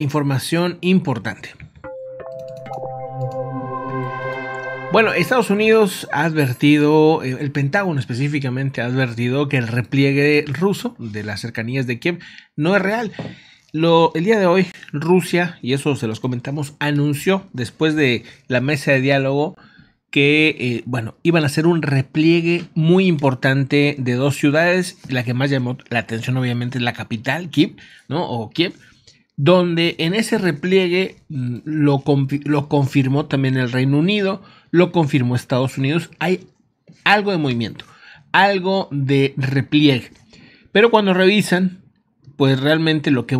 Información importante. Bueno, Estados Unidos ha advertido, eh, el Pentágono específicamente ha advertido que el repliegue ruso de las cercanías de Kiev no es real. el día de hoy, Rusia, y eso se los comentamos, anunció después de la mesa de diálogo que, eh, bueno, iban a hacer un repliegue muy importante de dos ciudades. La que más llamó la atención, obviamente, es la capital, Kiev, ¿no? O Kiev donde en ese repliegue mm, lo, confirmó también el Reino Unido, lo confirmó Estados Unidos, hay algo de movimiento, algo de repliegue. Pero cuando revisan, pues realmente lo que,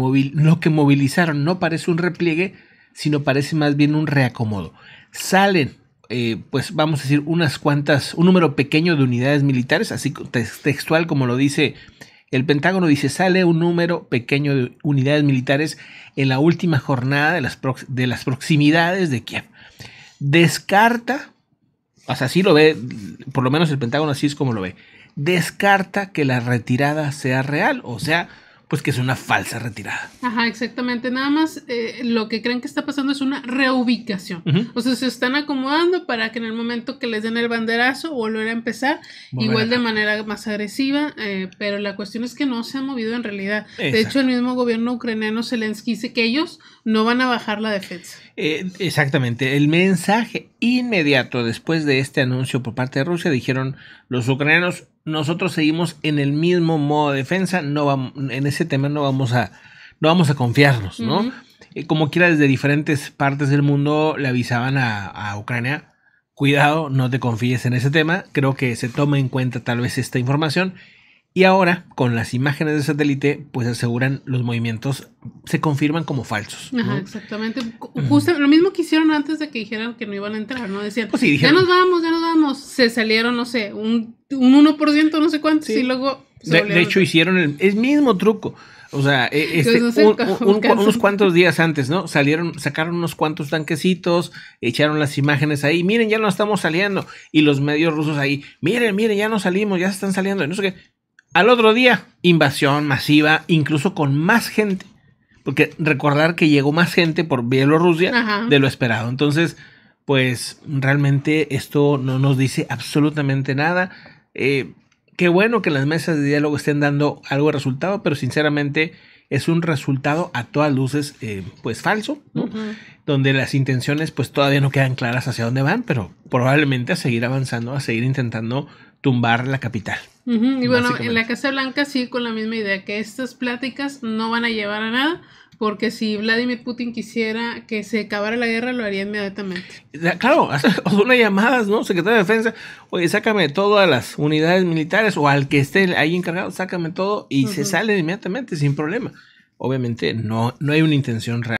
que movilizaron no parece un repliegue, sino parece más bien un reacomodo. Salen, eh, pues vamos a decir, unas cuantas, un número pequeño de unidades militares, así textual como lo dice el Pentágono dice, sale un número pequeño de unidades militares en la última jornada de las, de las proximidades de Kiev. Descarta, o así lo ve, por lo menos el Pentágono así es como lo ve, descarta que la retirada sea real, o sea, pues que es una falsa retirada. Ajá, exactamente. Nada más eh, lo que creen que está pasando es una reubicación. O sea, se están acomodando para que en el momento que les den el banderazo volver a empezar, igual de manera más agresiva, eh, pero la cuestión es que no se ha movido en realidad. De hecho, el mismo gobierno ucraniano Zelensky dice que ellos no van a bajar la defensa. Eh, exactamente. El mensaje inmediato después de este anuncio por parte de Rusia dijeron los ucranianos nosotros seguimos en el mismo modo de defensa, no vamos, en ese tema no vamos a, no vamos a confiarnos, ¿no? Eh, como quiera, desde diferentes partes del mundo le avisaban a, Ucrania, cuidado, no te confíes en ese tema, creo que se toma en cuenta tal vez esta información y ahora, con las imágenes de satélite, pues aseguran los movimientos, se confirman como falsos. Ajá, exactamente. Justo lo mismo que hicieron antes de que dijeran que no iban a entrar, ¿no? Decían, pues ya nos vamos, ya nos vamos. Se salieron, no sé, un, un 1%, no sé cuántos, y luego. de, hecho, hicieron el, mismo truco. O sea, e, este, unos cuantos días antes, ¿no? Salieron, sacaron unos cuantos tanquecitos, echaron las imágenes ahí, miren, ya no estamos saliendo. Y los medios rusos ahí, miren, miren, ya no salimos, ya se están saliendo. no sé qué. Al otro día, invasión masiva, incluso con más gente. Porque recordar que llegó más gente por Bielorrusia de lo esperado. Entonces, pues realmente esto no nos dice absolutamente nada. Eh, qué bueno que las mesas de diálogo estén dando algo de resultado, pero sinceramente es un resultado a todas luces eh, pues falso, donde las intenciones pues todavía no quedan claras hacia dónde van, pero probablemente a seguir avanzando, a seguir intentando tumbar la capital. Y bueno, en la Casa Blanca sí, con la misma idea, que estas pláticas no van a llevar a nada, porque si Vladimir Putin quisiera que se acabara la guerra, lo haría inmediatamente. Claro, una llamadas, ¿no? Secretario de Defensa, oye, sácame todo a las unidades militares o al que esté ahí encargado, sácame todo y se sale inmediatamente, sin problema. Obviamente no, no hay una intención real.